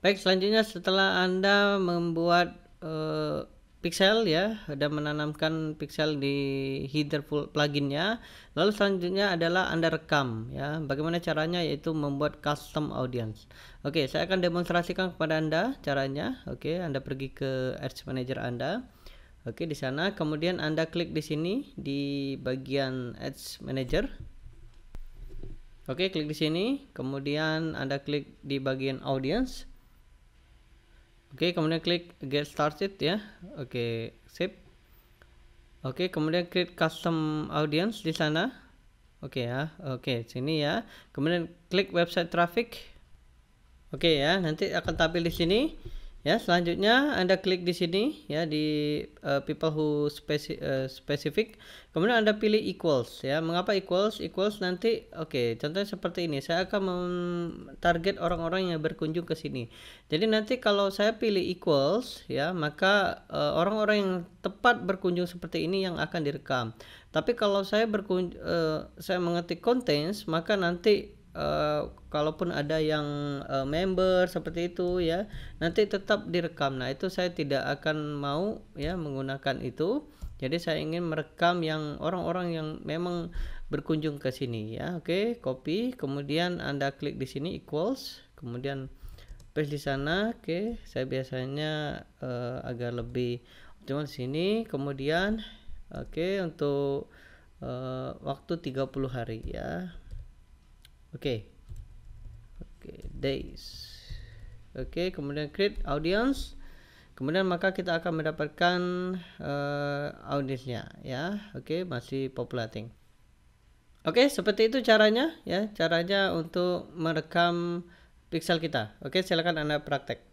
Baik, selanjutnya setelah Anda membuat uh, eh, pixel ya dan menanamkan pixel di header pluginnya lalu selanjutnya adalah anda rekam ya bagaimana caranya yaitu membuat custom audience oke saya akan demonstrasikan kepada anda caranya oke anda pergi ke ads manager anda oke di sana kemudian anda klik di sini di bagian ads manager oke klik di sini kemudian anda klik di bagian audience Oke, kemudian klik get started ya. Oke, sip. Oke, kemudian create custom audience di sana. Oke ya. Oke, sini ya. Kemudian klik website traffic. Oke ya, nanti akan tampil di sini. Ya, selanjutnya Anda klik di sini ya di uh, people who eh, specific. Kemudian Anda pilih equals ya. Mengapa equals? Equals nanti oke, okay, contohnya seperti ini. Saya akan target orang-orang yang berkunjung ke sini. Jadi nanti kalau saya pilih equals ya, maka eh, orang-orang uh, yang tepat berkunjung seperti ini yang akan direkam. Tapi kalau saya berkunjung uh, saya mengetik contents, maka nanti Eh, kalaupun ada yang uh, member seperti itu ya nanti tetap direkam nah itu saya tidak akan mau ya menggunakan itu jadi saya ingin merekam yang orang-orang yang memang berkunjung ke sini ya oke okay, copy kemudian anda klik di sini equals kemudian paste di sana oke okay. saya biasanya uh, agak lebih di sini kemudian oke okay, untuk uh, waktu 30 hari ya Oke. Okay. Oke, okay, days. Oke, okay, kemudian create audience. Kemudian maka kita akan mendapatkan uh, eh, audiensnya ya. Oke, okay, masih populating. Oke, okay, seperti itu caranya ya, caranya untuk merekam pixel kita. Oke, okay, silakan Anda praktek.